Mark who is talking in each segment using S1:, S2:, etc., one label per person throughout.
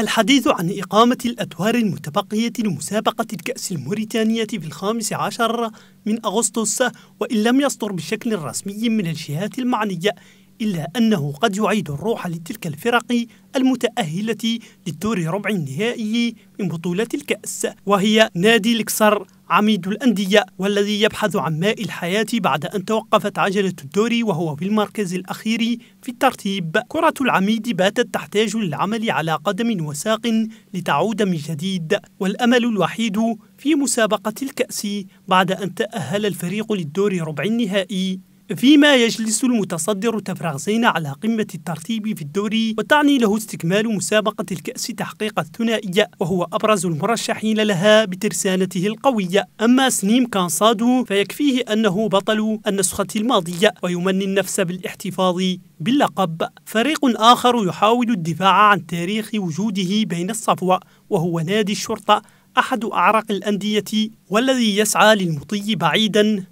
S1: الحديث عن إقامة الأدوار المتبقية لمسابقة الكأس الموريتانية في الخامس عشر من أغسطس وإن لم يصدر بشكل رسمي من الجهات المعنية إلا أنه قد يعيد الروح لتلك الفرق المتأهلة للدور ربع النهائي من بطولة الكأس وهي نادي الكسر عميد الأندية والذي يبحث عن ماء الحياة بعد أن توقفت عجلة الدوري وهو في المركز الأخير في الترتيب كرة العميد باتت تحتاج للعمل على قدم وساق لتعود من جديد والأمل الوحيد في مسابقة الكأس بعد أن تأهل الفريق للدور ربع النهائي فيما يجلس المتصدر تفرغزين على قمة الترتيب في الدوري وتعني له استكمال مسابقة الكأس تحقيق الثنائية وهو أبرز المرشحين لها بترسانته القوية أما سنيم كانصادو فيكفيه أنه بطل النسخة الماضية ويمني النفس بالاحتفاظ باللقب فريق آخر يحاول الدفاع عن تاريخ وجوده بين الصفوة وهو نادي الشرطة أحد أعرق الأندية والذي يسعى للمطي بعيدا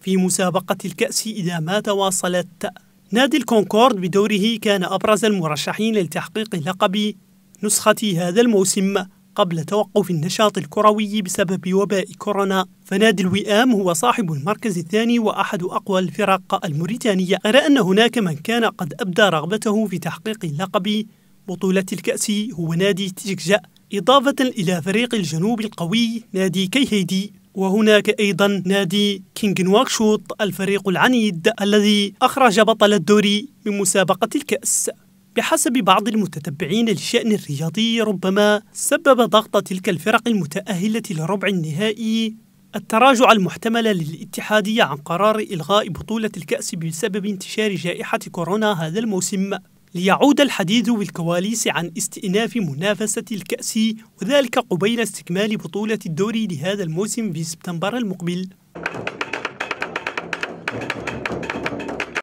S1: في مسابقة الكأس إذا ما تواصلت نادي الكونكورد بدوره كان أبرز المرشحين لتحقيق لقب نسخة هذا الموسم قبل توقف النشاط الكروي بسبب وباء كورونا فنادي الوئام هو صاحب المركز الثاني وأحد أقوى الفرق الموريتانية أرى أن هناك من كان قد أبدى رغبته في تحقيق لقب بطولة الكأس هو نادي تشجأ إضافة إلى فريق الجنوب القوي نادي كيهيدي وهناك أيضا نادي كينغ نواكشوط الفريق العنيد الذي أخرج بطل الدوري من مسابقة الكأس بحسب بعض المتتبعين للشأن الرياضي ربما سبب ضغط تلك الفرق المتأهلة لربع النهائي التراجع المحتمل للاتحادية عن قرار إلغاء بطولة الكأس بسبب انتشار جائحة كورونا هذا الموسم ليعود الحديث بالكواليس عن استئناف منافسة الكأس وذلك قبيل استكمال بطولة الدوري لهذا الموسم في سبتمبر المقبل